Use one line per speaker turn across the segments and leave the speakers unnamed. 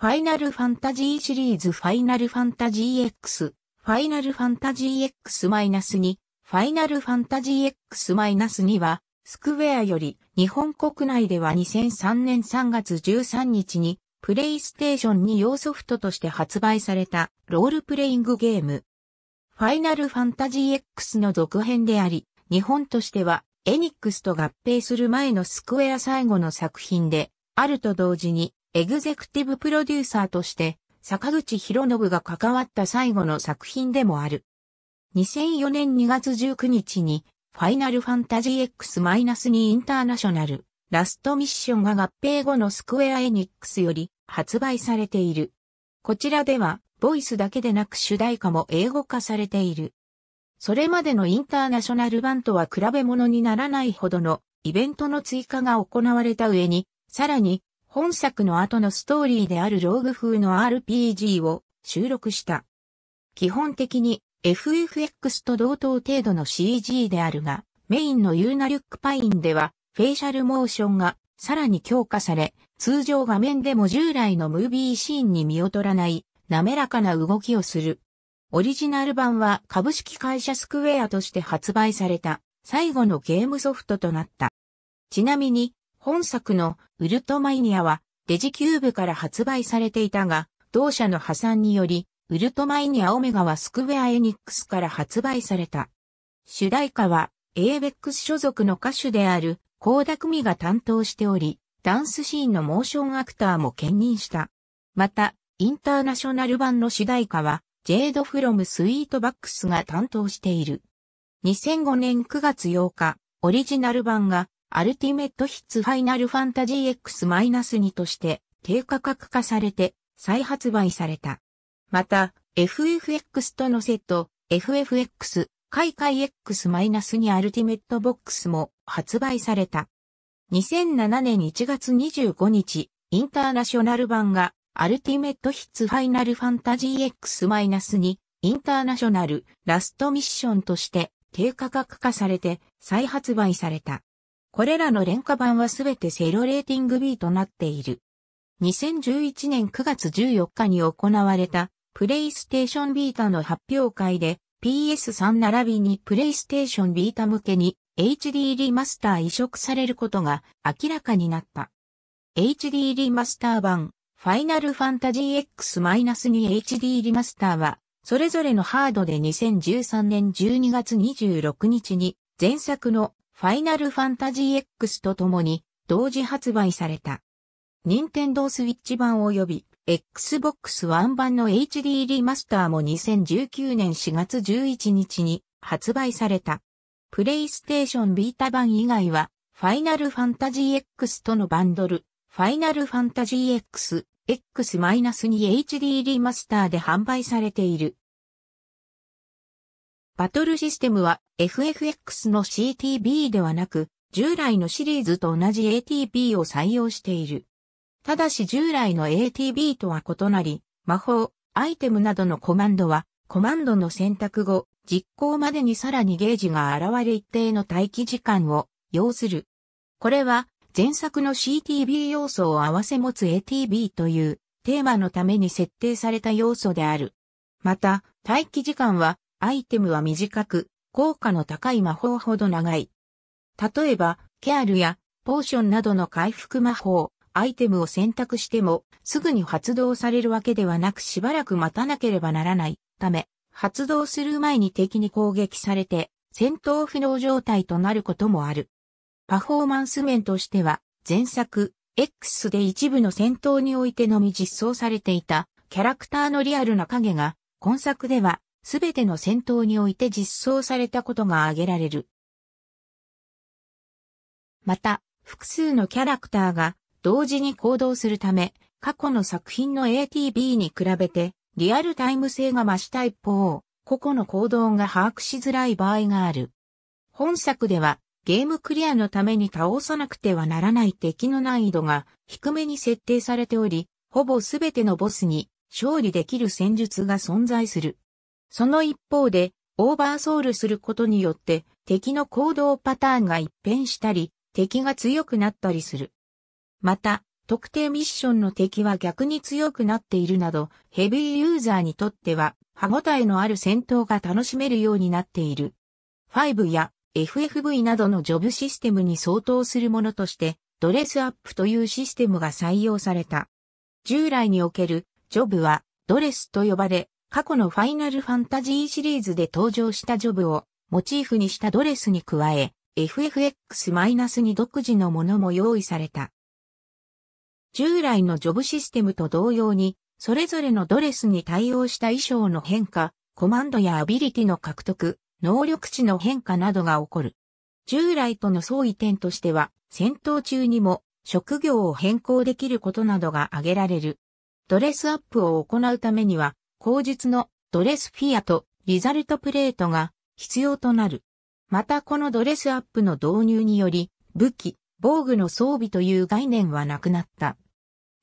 ファイナルファンタジーシリーズファイナルファンタジー X、ファイナルファンタジー X-2、ファイナルファンタジー X-2 は、スクウェアより日本国内では2003年3月13日に、プレイステーションに用ソフトとして発売されたロールプレイングゲーム。ファイナルファンタジー X の続編であり、日本としてはエニックスと合併する前のスクウェア最後の作品で、あると同時にエグゼクティブプロデューサーとして、坂口博信が関わった最後の作品でもある。2004年2月19日に、ファイナルファンタジー X-2 インターナショナル、ラストミッションが合併後のスクエアエニックスより発売されている。こちらでは、ボイスだけでなく主題歌も英語化されている。それまでのインターナショナル版とは比べ物にならないほどのイベントの追加が行われた上に、さらに本作の後のストーリーであるローグ風の RPG を収録した。基本的に FFX と同等程度の CG であるが、メインのユーナリュックパインでは、フェイシャルモーションがさらに強化され、通常画面でも従来のムービーシーンに見劣らない滑らかな動きをする。オリジナル版は株式会社スクウェアとして発売された最後のゲームソフトとなった。ちなみに本作のウルトマイニアはデジキューブから発売されていたが、同社の破産により、ウルトマイニアオメガはスクウェアエニックスから発売された。主題歌は、エーベックス所属の歌手である、高田組が担当しており、ダンスシーンのモーションアクターも兼任した。また、インターナショナル版の主題歌は、ジェード・フロム・スイート・バックスが担当している。2005年9月8日、オリジナル版がアルティメットヒッツファイナルファンタジー X-2 として低価格化されて再発売された。また、FFX とのセット、FFX、開会 X-2 アルティメットボックスも発売された。2007年1月25日、インターナショナル版が、アルティメットヒッツファイナルファンタジー X-2 インターナショナルラストミッションとして低価格化されて再発売された。これらの廉価版はすべてセロレーティング B となっている。2011年9月14日に行われたプレイステーションビータの発表会で PS3 並びにプレイステーションビータ向けに HD リマスター移植されることが明らかになった。HD リマスター版ファイナルファンタジー X-2HD リマスターはそれぞれのハードで2013年12月26日に前作のファイナルファンタジー X と共に同時発売された。任天堂スイッチ版及び Xbox One 版の HD リマスターも2019年4月11日に発売された。プレイステーションビータ版以外は、ファイナルファンタジー X とのバンドル、ファイナルファンタジー X、X-2HD リマスターで販売されている。バトルシステムは FFX の CTB ではなく、従来のシリーズと同じ ATB を採用している。ただし従来の ATB とは異なり、魔法、アイテムなどのコマンドは、コマンドの選択後、実行までにさらにゲージが現れ一定の待機時間を要する。これは、前作の CTB 要素を合わせ持つ ATB というテーマのために設定された要素である。また、待機時間はアイテムは短く、効果の高い魔法ほど長い。例えば、ケアルやポーションなどの回復魔法、アイテムを選択しても、すぐに発動されるわけではなくしばらく待たなければならないため、発動する前に敵に攻撃されて、戦闘不能状態となることもある。パフォーマンス面としては、前作、X で一部の戦闘においてのみ実装されていた、キャラクターのリアルな影が、今作ではすべての戦闘において実装されたことが挙げられる。また、複数のキャラクターが同時に行動するため、過去の作品の ATB に比べてリアルタイム性が増した一方、個々の行動が把握しづらい場合がある。本作ではゲームクリアのために倒さなくてはならない敵の難易度が低めに設定されており、ほぼすべてのボスに勝利できる戦術が存在する。その一方で、オーバーソウルすることによって敵の行動パターンが一変したり、敵が強くなったりする。また、特定ミッションの敵は逆に強くなっているなど、ヘビーユーザーにとっては、歯ごたえのある戦闘が楽しめるようになっている。5や FFV などのジョブシステムに相当するものとして、ドレスアップというシステムが採用された。従来におけるジョブはドレスと呼ばれ、過去のファイナルファンタジーシリーズで登場したジョブをモチーフにしたドレスに加え、FFX-2 独自のものも用意された。従来のジョブシステムと同様に、それぞれのドレスに対応した衣装の変化、コマンドやアビリティの獲得、能力値の変化などが起こる。従来との相違点としては、戦闘中にも職業を変更できることなどが挙げられる。ドレスアップを行うためには、後述のドレスフィアとリザルトプレートが必要となる。またこのドレスアップの導入により、武器、防具の装備という概念はなくなった。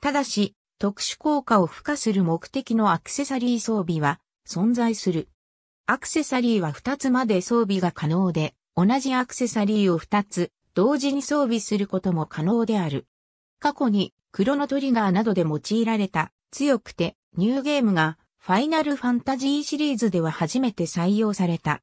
ただし、特殊効果を付加する目的のアクセサリー装備は存在する。アクセサリーは2つまで装備が可能で、同じアクセサリーを2つ同時に装備することも可能である。過去にクロノトリガーなどで用いられた強くてニューゲームがファイナルファンタジーシリーズでは初めて採用された。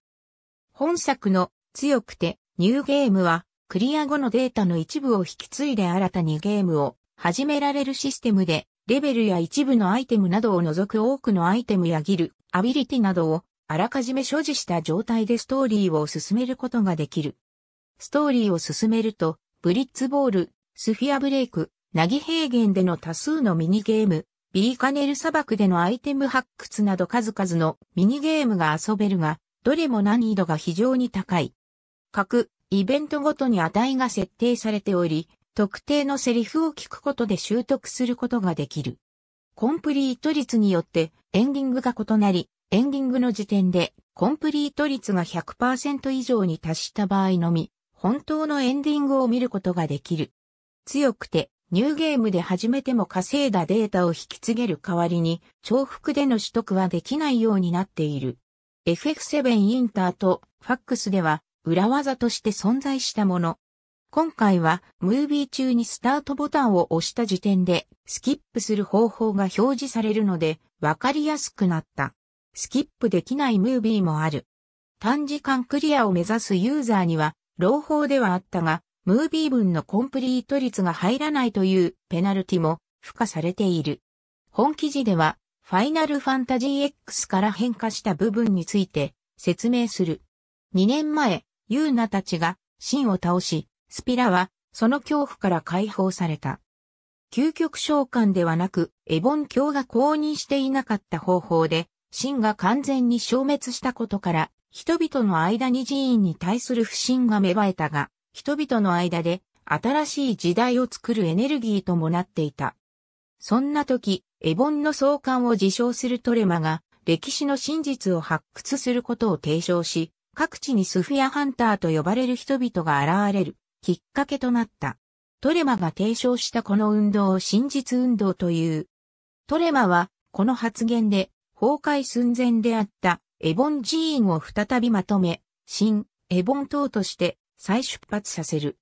本作の強くてニューゲームはクリア後のデータの一部を引き継いで新たにゲームを始められるシステムでレベルや一部のアイテムなどを除く多くのアイテムやギル、アビリティなどをあらかじめ所持した状態でストーリーを進めることができる。ストーリーを進めると、ブリッツボール、スフィアブレイク、ナギ平原での多数のミニゲーム、ビーカネル砂漠でのアイテム発掘など数々のミニゲームが遊べるが、どれも難易度が非常に高い。各イベントごとに値が設定されており、特定のセリフを聞くことで習得することができる。コンプリート率によってエンディングが異なり、エンディングの時点でコンプリート率が100%以上に達した場合のみ、本当のエンディングを見ることができる。強くてニューゲームで初めても稼いだデータを引き継げる代わりに、重複での取得はできないようになっている。FF7 インターとファックスでは裏技として存在したもの。今回は、ムービー中にスタートボタンを押した時点で、スキップする方法が表示されるので、わかりやすくなった。スキップできないムービーもある。短時間クリアを目指すユーザーには、朗報ではあったが、ムービー分のコンプリート率が入らないというペナルティも付加されている。本記事では、ファイナルファンタジー X から変化した部分について説明する。2年前、ユーナたちがシンを倒し、スピラはその恐怖から解放された。究極召喚ではなく、エボン教が公認していなかった方法で、シンが完全に消滅したことから、人々の間に寺院に対する不信が芽生えたが、人々の間で新しい時代を作るエネルギーともなっていた。そんな時、エボンの創刊を自称するトレマが歴史の真実を発掘することを提唱し、各地にスフィアハンターと呼ばれる人々が現れるきっかけとなった。トレマが提唱したこの運動を真実運動という。トレマはこの発言で崩壊寸前であったエボン寺院を再びまとめ、新エボン党として再出発させる。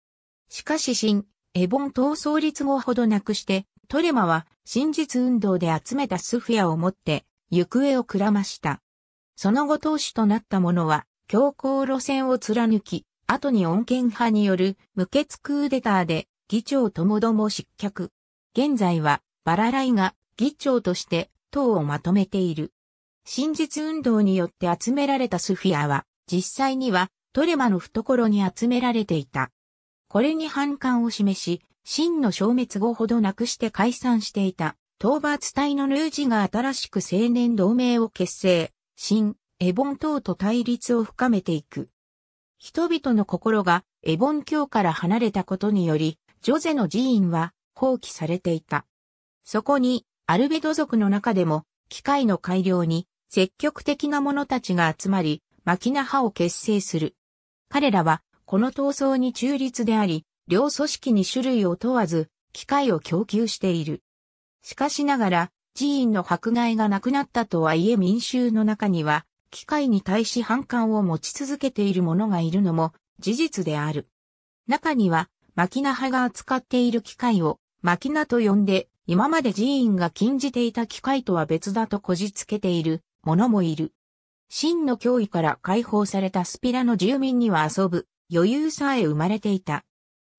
しかし新、エボン闘創立後ほどなくして、トレマは真実運動で集めたスフィアを持って、行方をくらました。その後党首となった者は、強硬路線を貫き、後に穏健派による無血クーデターで議長ともども失脚。現在はバラライが議長として党をまとめている。真実運動によって集められたスフィアは実際にはトレマの懐に集められていた。これに反感を示し、真の消滅後ほどなくして解散していた、討伐隊のルージが新しく青年同盟を結成、新、エボン党と対立を深めていく。人々の心がエボン教から離れたことにより、ジョゼの寺院は放棄されていた。そこに、アルベド族の中でも、機械の改良に積極的な者たちが集まり、マキナ派を結成する。彼らは、この闘争に中立であり、両組織に種類を問わず、機会を供給している。しかしながら、寺院の迫害がなくなったとはいえ民衆の中には、機械に対し反感を持ち続けている者がいるのも事実である。中には、マキナ派が扱っている機械を、マキナと呼んで、今まで寺院が禁じていた機械とは別だとこじつけている者もいる。真の脅威から解放されたスピラの住民には遊ぶ余裕さえ生まれていた。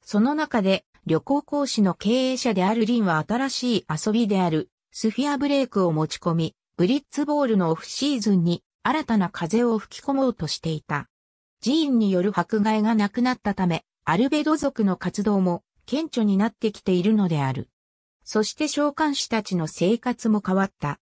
その中で旅行講師の経営者であるリンは新しい遊びであるスフィアブレイクを持ち込み、ブリッツボールのオフシーズンに新たな風を吹き込もうとしていた。寺院による迫害がなくなったため、アルベド族の活動も顕著になってきているのである。そして召喚士たちの生活も変わった。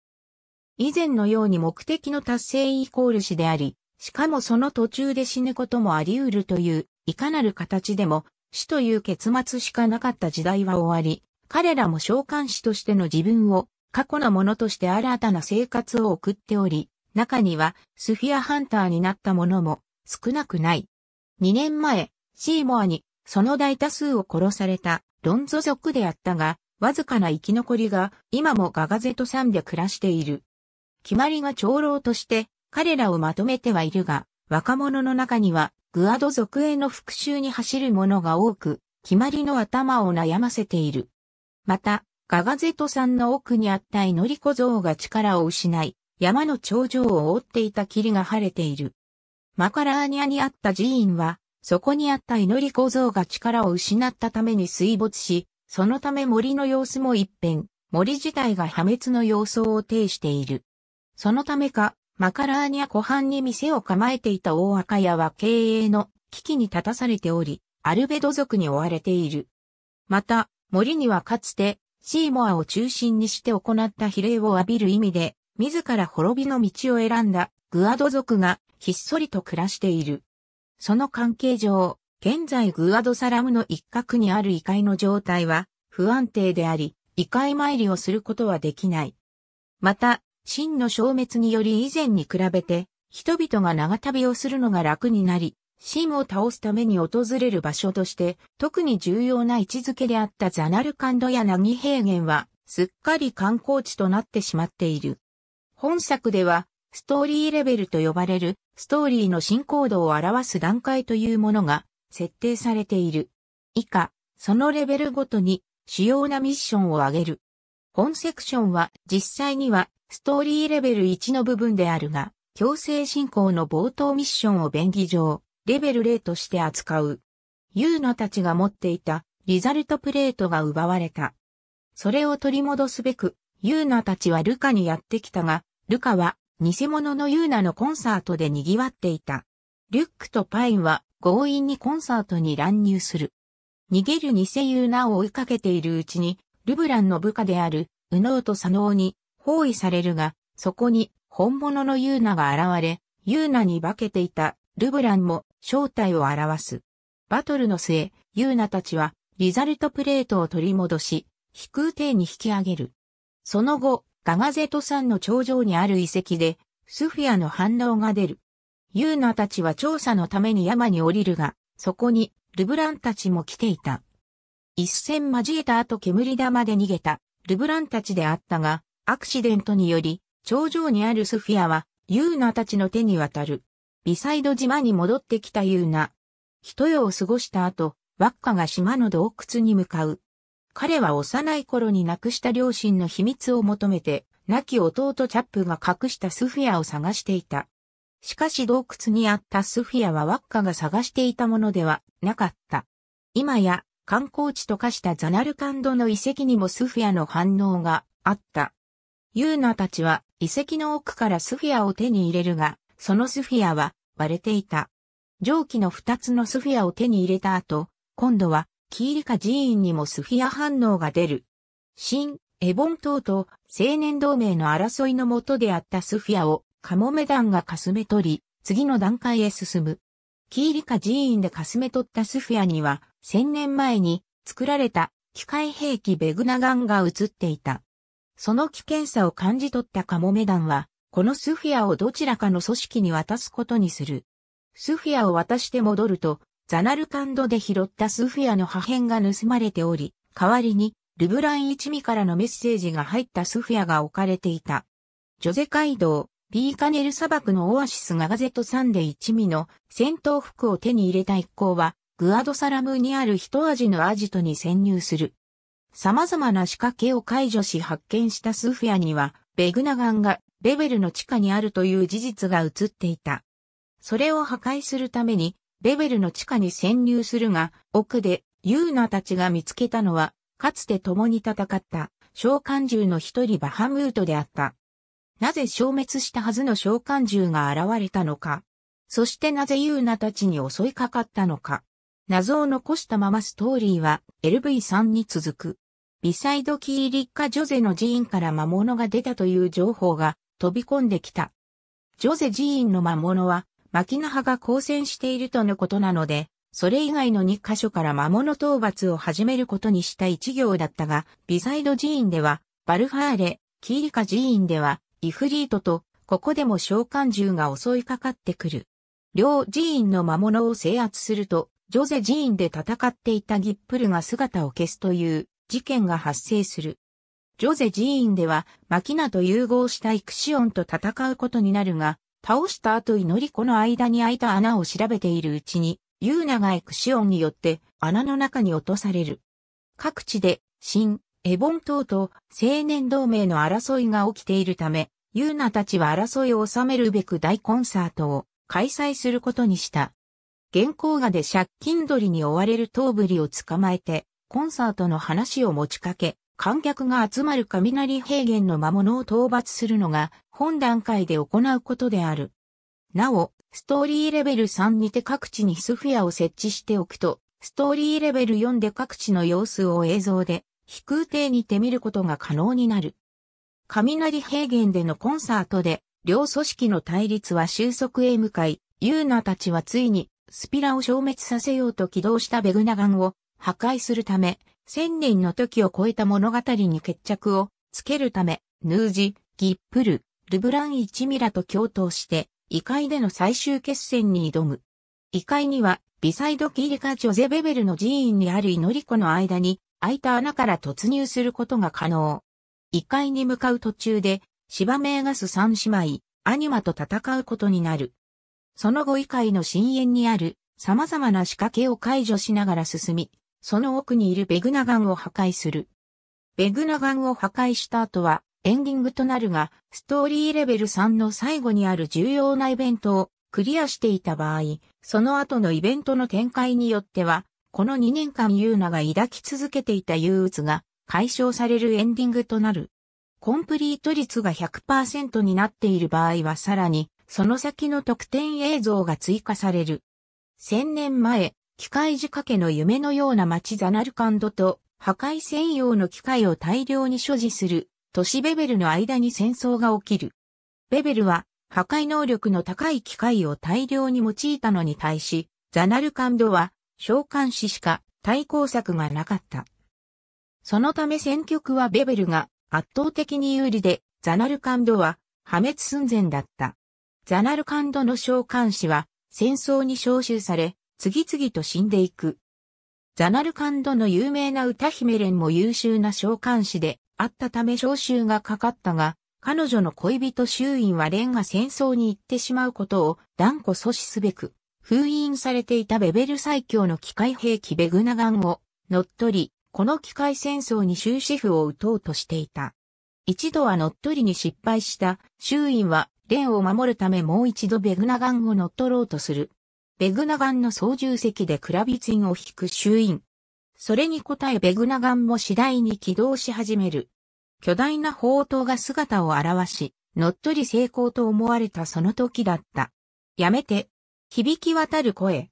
以前のように目的の達成イコール死であり、しかもその途中で死ぬこともあり得るという、いかなる形でも死という結末しかなかった時代は終わり、彼らも召喚師としての自分を過去のものとして新たな生活を送っており、中にはスフィアハンターになったものも少なくない。2年前、シーモアにその大多数を殺されたロンゾ族であったが、わずかな生き残りが今もガガゼト山で暮らしている。決まりが長老として彼らをまとめてはいるが、若者の中にはグアド族への復讐に走る者が多く、決まりの頭を悩ませている。また、ガガゼトさんの奥にあった祈り小僧が力を失い、山の頂上を覆っていた霧が晴れている。マカラーニャにあった寺院は、そこにあった祈り小僧が力を失ったために水没し、そのため森の様子も一変、森自体が破滅の様相を呈している。そのためか、マカラーニャ湖畔に店を構えていた大赤屋は経営の危機に立たされており、アルベド族に追われている。また、森にはかつて、シーモアを中心にして行った比例を浴びる意味で、自ら滅びの道を選んだグアド族がひっそりと暮らしている。その関係上、現在グアドサラムの一角にある異界の状態は不安定であり、異界参りをすることはできない。また、真の消滅により以前に比べて、人々が長旅をするのが楽になり、真を倒すために訪れる場所として、特に重要な位置づけであったザナルカンドやナギ平原は、すっかり観光地となってしまっている。本作では、ストーリーレベルと呼ばれる、ストーリーの進行度を表す段階というものが、設定されている。以下、そのレベルごとに、主要なミッションを挙げる。本セクションは、実際には、ストーリーレベル1の部分であるが、強制進行の冒頭ミッションを便宜上、レベル0として扱う。ユーナたちが持っていたリザルトプレートが奪われた。それを取り戻すべく、ユーナたちはルカにやってきたが、ルカは偽物のユーナのコンサートで賑わっていた。リュックとパインは強引にコンサートに乱入する。逃げる偽ユーナを追いかけているうちに、ルブランの部下である、ウノウとサノウに包囲されるが、そこに本物のユーナが現れ、ユーナに化けていたルブランも正体を表す。バトルの末、ユーナたちはリザルトプレートを取り戻し、飛空艇に引き上げる。その後、ガガゼト山の頂上にある遺跡で、スフィアの反応が出る。ユーナたちは調査のために山に降りるが、そこにルブランたちも来ていた。一戦交えた後煙玉で逃げたルブランたちであったが、アクシデントにより、頂上にあるスフィアは、ユーナたちの手に渡る。ビサイド島に戻ってきたユーナ。一夜を過ごした後、ワッカが島の洞窟に向かう。彼は幼い頃に亡くした両親の秘密を求めて、亡き弟チャップが隠したスフィアを探していた。しかし洞窟にあったスフィアはワッカが探していたものではなかった。今や観光地と化したザナルカンドの遺跡にもスフィアの反応があった。ユーナたちは遺跡の奥からスフィアを手に入れるが、そのスフィアは割れていた。上記の二つのスフィアを手に入れた後、今度はキーリカ寺院にもスフィア反応が出る。新、エボン島と青年同盟の争いのもとであったスフィアをカモメ団がかすめ取り、次の段階へ進む。キーリカ寺院でかすめ取ったスフィアには、千年前に作られた機械兵器ベグナガンが映っていた。その危険さを感じ取ったカモメ団は、このスフィアをどちらかの組織に渡すことにする。スフィアを渡して戻ると、ザナルカンドで拾ったスフィアの破片が盗まれており、代わりに、ルブラン一味からのメッセージが入ったスフィアが置かれていた。ジョゼ街道、ビーカネル砂漠のオアシスがガゼトサンデ一味の戦闘服を手に入れた一行は、グアドサラムにある一味のアジトに潜入する。様々な仕掛けを解除し発見したスフィアには、ベグナガンがレベルの地下にあるという事実が映っていた。それを破壊するために、レベルの地下に潜入するが、奥で、ユーナたちが見つけたのは、かつて共に戦った、召喚獣の一人バハムートであった。なぜ消滅したはずの召喚獣が現れたのか。そしてなぜユーナたちに襲いかかったのか。謎を残したままストーリーは LV3 に続く。ビサイドキーリッカ・ジョゼの寺院から魔物が出たという情報が飛び込んできた。ジョゼ寺院の魔物は、牧ナ覇が交戦しているとのことなので、それ以外の2カ所から魔物討伐を始めることにした一行だったが、ビサイド寺院では、バルファーレ、キーリカ寺院では、イフリートと、ここでも召喚獣が襲いかかってくる。両寺院の魔物を制圧すると、ジョゼ寺院で戦っていたギップルが姿を消すという、事件が発生する。ジョゼ寺院では、マキナと融合したイクシオンと戦うことになるが、倒した後祈り子の間に開いた穴を調べているうちに、ユーナがイクシオンによって穴の中に落とされる。各地で、新、エボン島と青年同盟の争いが起きているため、ユーナたちは争いを収めるべく大コンサートを開催することにした。原稿画で借金取りに追われる頭ぶりを捕まえて、コンサートの話を持ちかけ、観客が集まる雷平原の魔物を討伐するのが本段階で行うことである。なお、ストーリーレベル3にて各地にスフィアを設置しておくと、ストーリーレベル4で各地の様子を映像で飛空艇にて見ることが可能になる。雷平原でのコンサートで、両組織の対立は収束へ向かい、ユーナたちはついに、スピラを消滅させようと起動したベグナガンを破壊するため、千年の時を超えた物語に決着をつけるため、ヌージ、ギップル、ルブランイチミラと共闘して、異界での最終決戦に挑む。異界には、ビサイドキリカ・ジョゼ・ベベルの寺院にある祈り子の間に、開いた穴から突入することが可能。異界に向かう途中で、シバメーガス三姉妹、アニマと戦うことになる。その後異界の深淵にある様々な仕掛けを解除しながら進み、その奥にいるベグナガンを破壊する。ベグナガンを破壊した後は、エンディングとなるが、ストーリーレベル3の最後にある重要なイベントをクリアしていた場合、その後のイベントの展開によっては、この2年間ユーナが抱き続けていた憂鬱が解消されるエンディングとなる。コンプリート率が100%になっている場合はさらに、その先の特典映像が追加される。1000年前、機械仕掛けの夢のような街ザナルカンドと破壊専用の機械を大量に所持する都市ベベルの間に戦争が起きる。ベベルは破壊能力の高い機械を大量に用いたのに対し、ザナルカンドは召喚士しか対抗策がなかった。そのため戦局はベベルが圧倒的に有利で、ザナルカンドは破滅寸前だった。ザナルカンドの召喚士は戦争に召集され、次々と死んでいく。ザナルカンドの有名な歌姫連も優秀な召喚師であったため召集がかかったが、彼女の恋人周囲は蓮が戦争に行ってしまうことを断固阻止すべく、封印されていたベベル最強の機械兵器ベグナガンを乗っ取り、この機械戦争に終止符を打とうとしていた。一度は乗っ取りに失敗した、周囲は、蓮を守るためもう一度ベグナガンを乗っ取ろうとする。ベグナガンの操縦席でクラビツィンを引く衆院。それに応えベグナガンも次第に起動し始める。巨大な砲塔が姿を現し、乗っ取り成功と思われたその時だった。やめて。響き渡る声。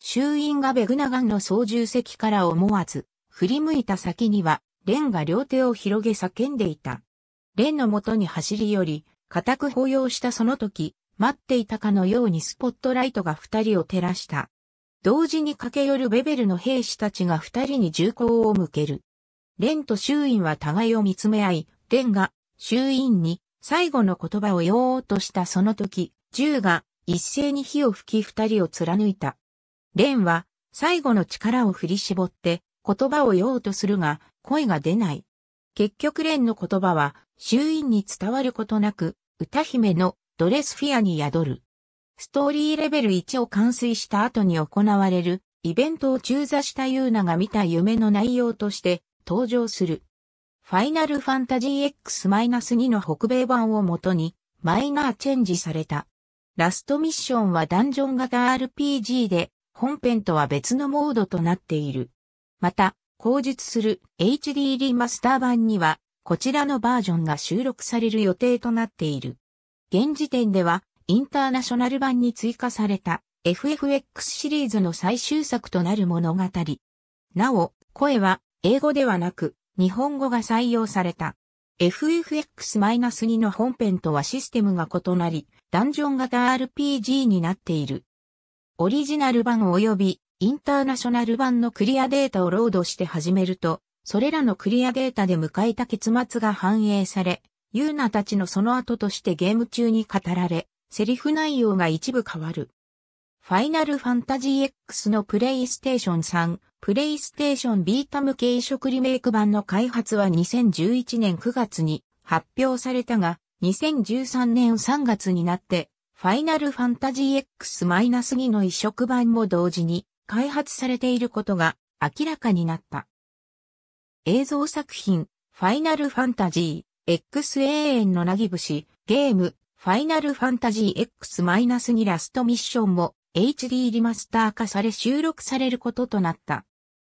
衆院がベグナガンの操縦席から思わず、振り向いた先には、レンが両手を広げ叫んでいた。レンの元に走り寄り、固く抱擁したその時、待っていたかのようにスポットライトが二人を照らした。同時に駆け寄るベベルの兵士たちが二人に銃口を向ける。レンと周囲は互いを見つめ合い、レンが周囲に最後の言葉を言おうとしたその時、銃が一斉に火を吹き二人を貫いた。レンは最後の力を振り絞って言葉を言おうとするが声が出ない。結局レンの言葉は周囲に伝わることなく、歌姫のドレスフィアに宿る。ストーリーレベル1を完遂した後に行われるイベントを中座したユーナが見た夢の内容として登場する。ファイナルファンタジー X-2 の北米版をもとにマイナーチェンジされた。ラストミッションはダンジョン型 RPG で本編とは別のモードとなっている。また、後述する HD リマスター版にはこちらのバージョンが収録される予定となっている。現時点では、インターナショナル版に追加された FFX シリーズの最終作となる物語。なお、声は英語ではなく日本語が採用された。FFX-2 の本編とはシステムが異なり、ダンジョン型 RPG になっている。オリジナル版及びインターナショナル版のクリアデータをロードして始めると、それらのクリアデータで迎えた結末が反映され、ユーナたちのその後としてゲーム中に語られ、セリフ内容が一部変わる。ファイナルファンタジー X のプレイステーション3、プレイステーションビータ向け移植リメイク版の開発は2011年9月に発表されたが、2013年3月になって、ファイナルファンタジー X-2 の移植版も同時に開発されていることが明らかになった。映像作品、ファイナルファンタジー。X 永遠のなぎ節、ゲーム、ファイナルファンタジー X-2 ラストミッションも HD リマスター化され収録されることとなった。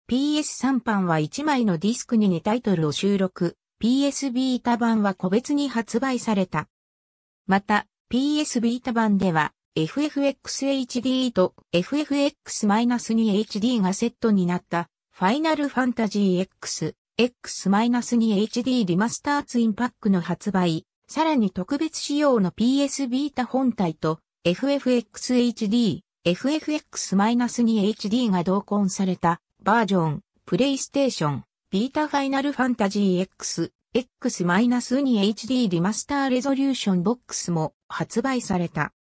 PS3 版は1枚のディスクに2タイトルを収録、PS ビータ版は個別に発売された。また、PS ビータ版では、FFXHD と FFX-2HD がセットになった、ファイナルファンタジー X X-2HD リマスターツインパックの発売、さらに特別仕様の PS ビータ本体と FFXHD、FFX-2HD が同梱されたバージョン、プレイステーション、ビータファイナルファンタジー X、X-2HD リマスターレゾリューションボックスも発売された。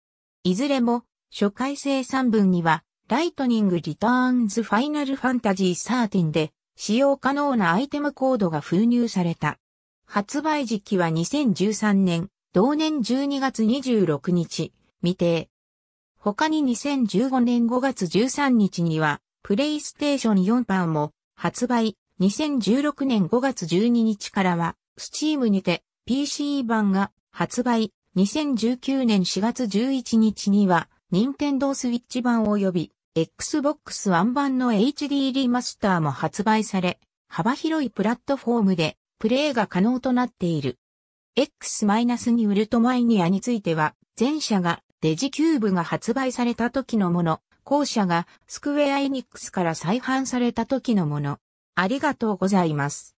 いずれも初回生産分にはライトニングリターンズファイナルファンタジー13で使用可能なアイテムコードが封入された。発売時期は2013年、同年12月26日、未定。他に2015年5月13日には、プレイステーション4版も発売、2016年5月12日からは、スチームにて PC 版が発売、2019年4月11日には、任天堂スイッチ版及び、Xbox One 版の HD リマスターも発売され、幅広いプラットフォームでプレイが可能となっている。X- ウルトマイニアについては、前者がデジキューブが発売された時のもの、後者がスクウェアエニックスから再販された時のもの。ありがとうございます。